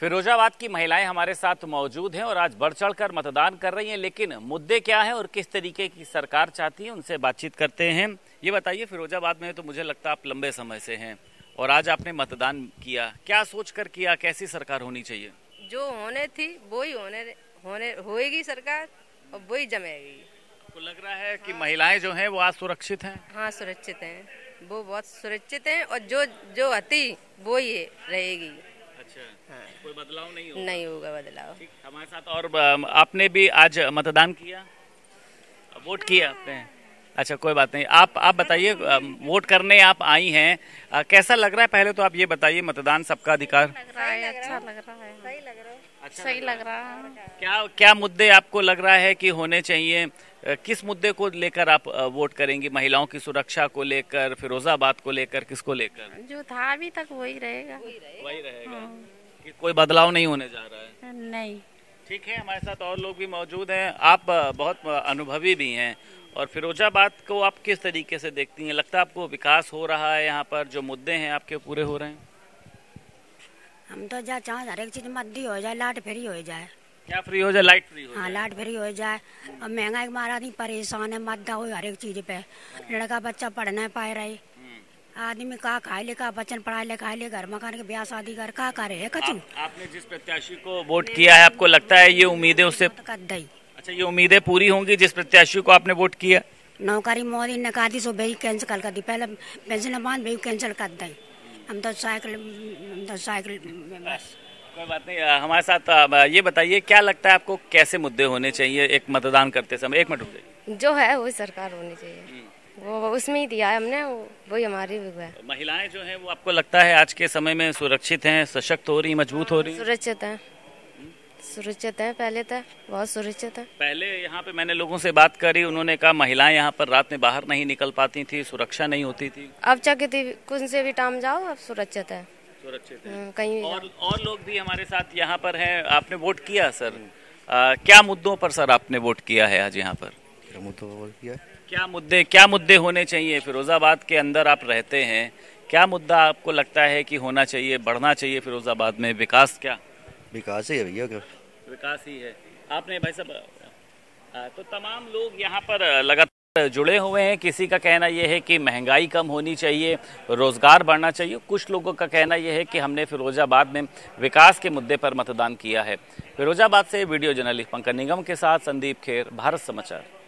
फिरोजाबाद की महिलाएं हमारे साथ मौजूद हैं और आज बढ़ चढ़ कर मतदान कर रही हैं लेकिन मुद्दे क्या हैं और किस तरीके की सरकार चाहती है उनसे बातचीत करते हैं ये बताइए फिरोजाबाद में तो मुझे लगता है आप लंबे समय से हैं और आज आपने मतदान किया क्या सोच कर किया कैसी सरकार होनी चाहिए जो होने थी वो ही होने होने होएगी सरकार और वही जमेगी आपको लग रहा है कि हाँ। महिलाएं जो हैं वो आज सुरक्षित हैं हाँ सुरक्षित हैं वो बहुत सुरक्षित हैं और जो जो अति वो ही रहेगी अच्छा हाँ। कोई बदलाव नहीं होगा नहीं होगा बदलाव हमारे साथ और आपने भी आज मतदान किया वोट किया आपने अच्छा कोई बात नहीं आप आप बताइए वोट करने आप आई हैं कैसा लग रहा है पहले तो आप ये बताइए मतदान सबका अधिकार लग रहा है अच्छा लग रहा है सही लग रहा है अच्छा सही लग रहा है क्या क्या मुद्दे आपको लग रहा है कि होने चाहिए किस मुद्दे को लेकर आप वोट करेंगी महिलाओं की सुरक्षा को लेकर फिरोजाबाद को लेकर किसको लेकर जो था अभी तक वही रहेगा वही रहेगा हाँ। कोई बदलाव नहीं होने जा रहा है नहीं ठीक है हमारे साथ और लोग भी मौजूद हैं आप बहुत अनुभवी भी हैं और फिरोजाबाद को आप किस तरीके से देखती हैं लगता है आपको विकास हो रहा है यहाँ पर जो मुद्दे हैं आपके पूरे हो रहे हैं हम तो जा चाह हर एक चीज मद्दी हो जाए लाट फेरी हो जाए क्या फ्री हो जाए लाइट फ्री हो हाँ लाइट फ्री हो जाए अब महंगा एक मारा आदमी परेशान है मद्दा हो हर एक चीज पे लड़का बच्चा पढ़ नहीं पाए रहे हम्म। आदमी कहा खाए ले कहा बच्चन पढ़ा ले खाए ले घर मकान के ब्याह शादी कर कहा करे है कचू आपने जिस प्रत्याशी को वोट किया है आपको लगता है ये उम्मीदें उससे अच्छा ये उम्मीदें पूरी होंगी जिस प्रत्याशी को आपने वोट किया नौकरी मोदी ने कहा थी सो भाई कैंसिल कर दी पहले पेंशन बांध भाई कैंसिल कर दी हम तो साइकिल हम तो साइकिल बस कोई बात नहीं हमारे साथ ये बताइए क्या लगता है आपको कैसे मुद्दे होने चाहिए एक मतदान करते समय एक मिनट जो है वही सरकार होनी चाहिए हम्म। वो उसमें ही दिया है हमने वही हमारी भी है तो महिलाएं जो है वो आपको लगता है आज के समय में सुरक्षित हैं सशक्त हो रही मजबूत हो रही सुरक्षित हैं सुरक्षित हैं पहले तो बहुत सुरक्षित हैं पहले यहाँ पे मैंने लोगों से बात करी उन्होंने कहा महिलाएं यहाँ पर रात में बाहर नहीं निकल पाती थी सुरक्षा नहीं होती थी अब चाहे कुछ से भी टाम जाओ अब सुरक्षित है सुरक्षित तो है हम्म, कहीं और और लोग भी हमारे साथ यहाँ पर हैं आपने वोट किया सर आ, क्या मुद्दों पर सर आपने वोट किया है आज यहाँ पर मुद्दों क्या मुद्दे क्या मुद्दे होने चाहिए फिरोजाबाद के अंदर आप रहते हैं क्या मुद्दा आपको लगता है कि होना चाहिए बढ़ना चाहिए फिरोजाबाद में विकास क्या विकास ही है भैया विकास ही है आपने भाई साहब तो तमाम लोग यहाँ पर लगातार जुड़े हुए हैं किसी का कहना यह है कि महंगाई कम होनी चाहिए रोजगार बढ़ना चाहिए कुछ लोगों का कहना यह है कि हमने फिरोजाबाद में विकास के मुद्दे पर मतदान किया है फिरोजाबाद से वीडियो जर्नलिस्ट पंकज निगम के साथ संदीप खेर भारत समाचार